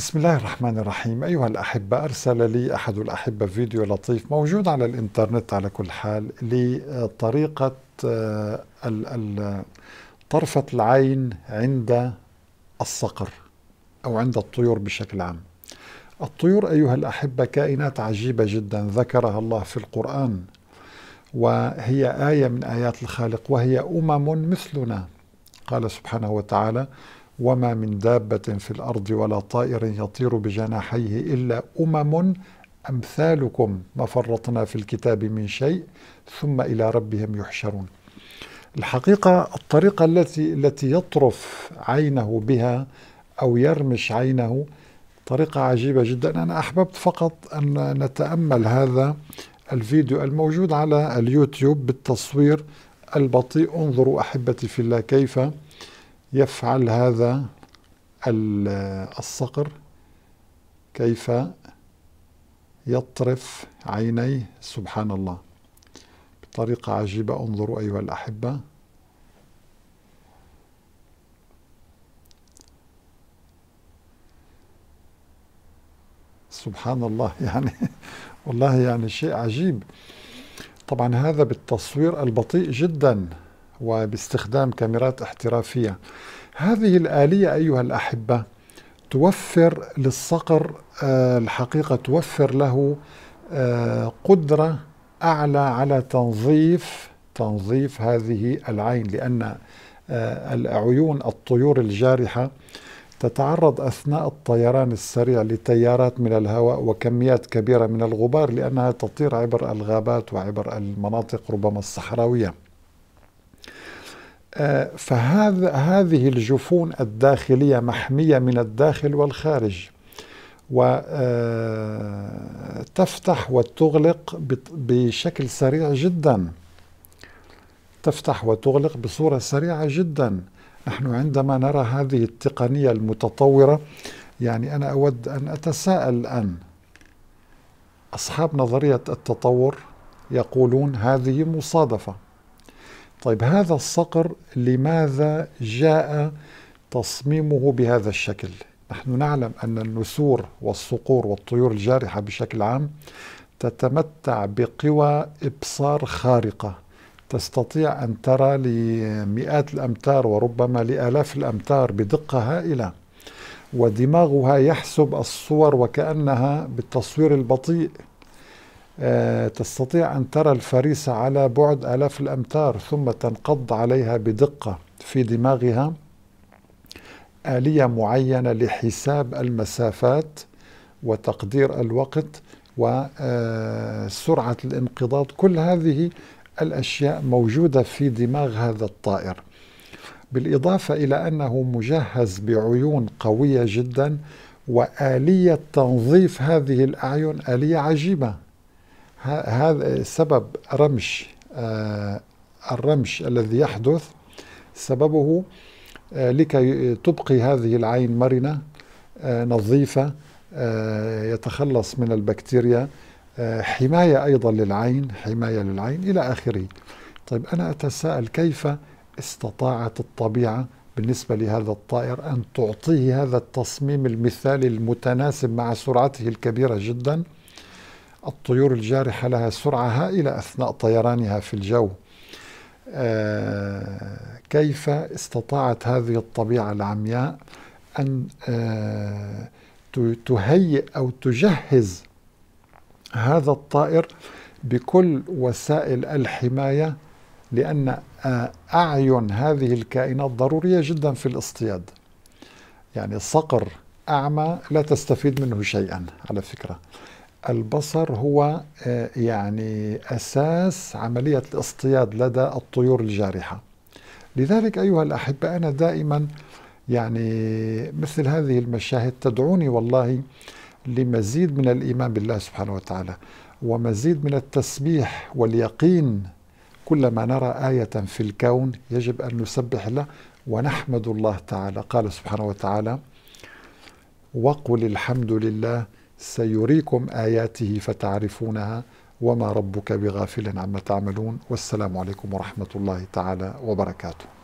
بسم الله الرحمن الرحيم أيها الأحبة أرسل لي أحد الأحبة فيديو لطيف موجود على الإنترنت على كل حال لطريقة آه، طرفة العين عند الصقر أو عند الطيور بشكل عام الطيور أيها الأحبة كائنات عجيبة جدا ذكرها الله في القرآن وهي آية من آيات الخالق وهي أمم مثلنا قال سبحانه وتعالى وما من دابة في الأرض ولا طائر يطير بجناحيه إلا أمم أمثالكم ما فرطنا في الكتاب من شيء ثم إلى ربهم يحشرون الحقيقة الطريقة التي التي يطرف عينه بها أو يرمش عينه طريقة عجيبة جدا أنا أحببت فقط أن نتأمل هذا الفيديو الموجود على اليوتيوب بالتصوير البطيء انظروا أحبتي في الله كيف يفعل هذا الصقر كيف يطرف عينيه سبحان الله بطريقة عجيبة انظروا أيها الأحبة سبحان الله يعني والله يعني شيء عجيب طبعا هذا بالتصوير البطيء جداً وباستخدام كاميرات احترافية هذه الآلية أيها الأحبة توفر للصقر آه، الحقيقة توفر له آه، قدرة أعلى على تنظيف تنظيف هذه العين لأن آه، العيون الطيور الجارحة تتعرض أثناء الطيران السريع لتيارات من الهواء وكميات كبيرة من الغبار لأنها تطير عبر الغابات وعبر المناطق ربما الصحراوية آه، فهذا هذه الجفون الداخلية محمية من الداخل والخارج وتفتح آه، وتغلق بشكل سريع جدا تفتح وتغلق بصورة سريعة جدا نحن عندما نرى هذه التقنية المتطورة يعني أنا أود أن أتساءل الآن أصحاب نظرية التطور يقولون هذه مصادفة طيب هذا الصقر لماذا جاء تصميمه بهذا الشكل نحن نعلم أن النسور والصقور والطيور الجارحة بشكل عام تتمتع بقوى إبصار خارقة تستطيع أن ترى لمئات الأمتار وربما لآلاف الأمتار بدقة هائلة ودماغها يحسب الصور وكأنها بالتصوير البطيء آه، تستطيع أن ترى الفريسة على بعد آلاف الأمتار ثم تنقض عليها بدقة في دماغها آلية معينة لحساب المسافات وتقدير الوقت وسرعة آه، الانقضاض كل هذه الأشياء موجودة في دماغ هذا الطائر بالإضافة إلى أنه مجهز بعيون قوية جدا وآلية تنظيف هذه الأعين آلية عجيبة هذا سبب رمش آه، الرمش الذي يحدث سببه آه، لكي تبقي هذه العين مرنة آه، نظيفة يتخلص من البكتيريا حماية أيضا للعين حماية للعين إلى آخره طيب أنا أتساءل كيف استطاعت الطبيعة بالنسبة لهذا الطائر أن تعطيه هذا التصميم المثالي المتناسب مع سرعته الكبيرة جداً الطيور الجارحة لها سرعة هائلة أثناء طيرانها في الجو آه، كيف استطاعت هذه الطبيعة العمياء أن آه، تهيئ أو تجهز هذا الطائر بكل وسائل الحماية لأن آه، أعين هذه الكائنات ضرورية جدا في الاصطياد يعني صقر أعمى لا تستفيد منه شيئا على فكرة البصر هو آه، يعني أساس عملية الاصطياد لدى الطيور الجارحة لذلك أيها الأحبة أنا دائما يعني مثل هذه المشاهد تدعوني والله لمزيد من الإيمان بالله سبحانه وتعالى ومزيد من التسبيح واليقين كلما نرى آية في الكون يجب أن نسبح له ونحمد الله تعالى قال سبحانه وتعالى وقل الحمد لله سيريكم آياته فتعرفونها وما ربك بغافل عما تعملون والسلام عليكم ورحمة الله تعالى وبركاته